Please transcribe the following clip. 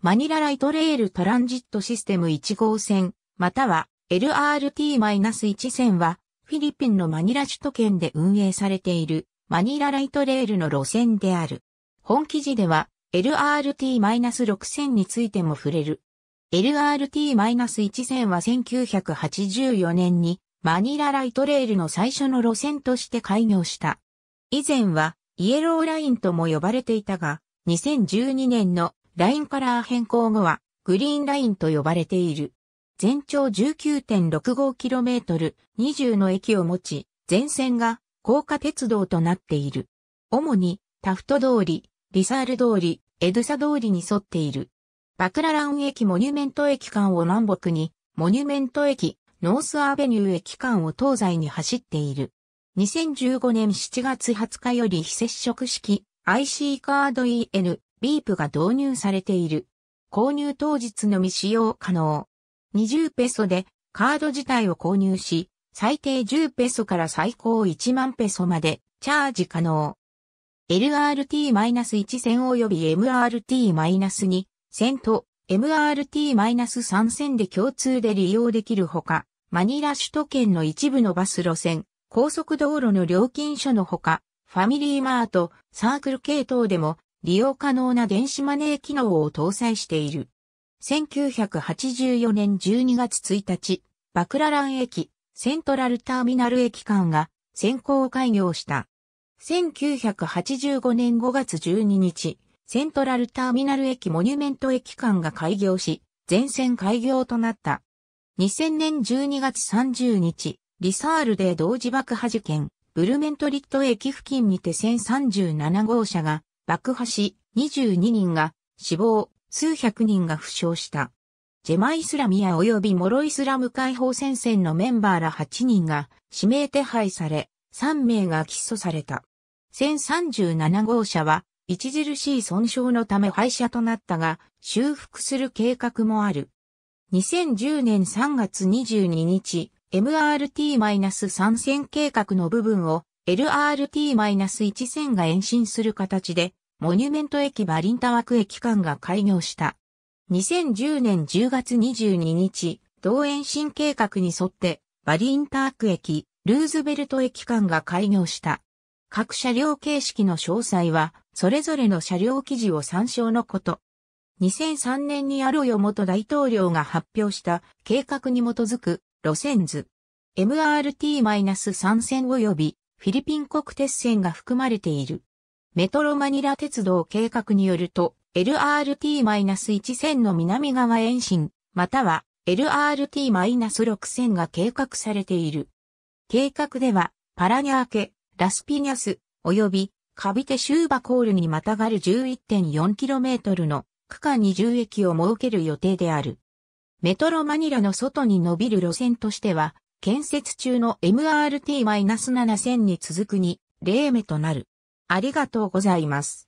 マニラライトレールトランジットシステム1号線、または LRT-1 線は、フィリピンのマニラ首都圏で運営されているマニラライトレールの路線である。本記事では LRT-6000 についても触れる。LRT-1 線は1984年にマニラライトレールの最初の路線として開業した。以前はイエローラインとも呼ばれていたが、2012年のラインカラー変更後は、グリーンラインと呼ばれている。全長 19.65km、20の駅を持ち、全線が高架鉄道となっている。主に、タフト通り、リサール通り、エドサ通りに沿っている。バクララン駅モニュメント駅間を南北に、モニュメント駅、ノースアーベニュー駅間を東西に走っている。2015年7月20日より非接触式 IC カード EN ビープが導入されている。購入当日のみ使用可能。20ペソでカード自体を購入し、最低10ペソから最高1万ペソまでチャージ可能。LRT-1000 及び MRT-2000 と MRT-3000 で共通で利用できるほか、マニラ首都圏の一部のバス路線、高速道路の料金所のほか、ファミリーマート、サークル系統でも利用可能な電子マネー機能を搭載している。1984年12月1日、バクララン駅、セントラルターミナル駅間が先行開業した。1985年5月12日、セントラルターミナル駅モニュメント駅間が開業し、全線開業となった。2000年12月30日、リサールで同時爆破事件、ブルメントリット駅付近にて1037号車が爆破し、22人が死亡、数百人が負傷した。ジェマイスラミア及びモロイスラム解放戦線のメンバーら8人が指名手配され、3名が起訴された。1037号車は著しい損傷のため廃車となったが、修復する計画もある。2010年3月22日、MRT-3000 計画の部分を LRT-1000 が延伸する形で、モニュメント駅バリンタワク駅間が開業した。2010年10月22日、同延伸計画に沿って、バリンターク駅、ルーズベルト駅間が開業した。各車両形式の詳細は、それぞれの車両記事を参照のこと。2003年にアロヨ元大統領が発表した計画に基づく路線図。MRT-3000 及びフィリピン国鉄線が含まれている。メトロマニラ鉄道計画によると、LRT-1 線の南側延伸、または LRT-6 線が計画されている。計画では、パラニャーケ、ラスピニャス、及びカビテシューバコールにまたがる 11.4km の区間に重駅を設ける予定である。メトロマニラの外に伸びる路線としては、建設中の MRT-7000 に続くに、例目となる。ありがとうございます。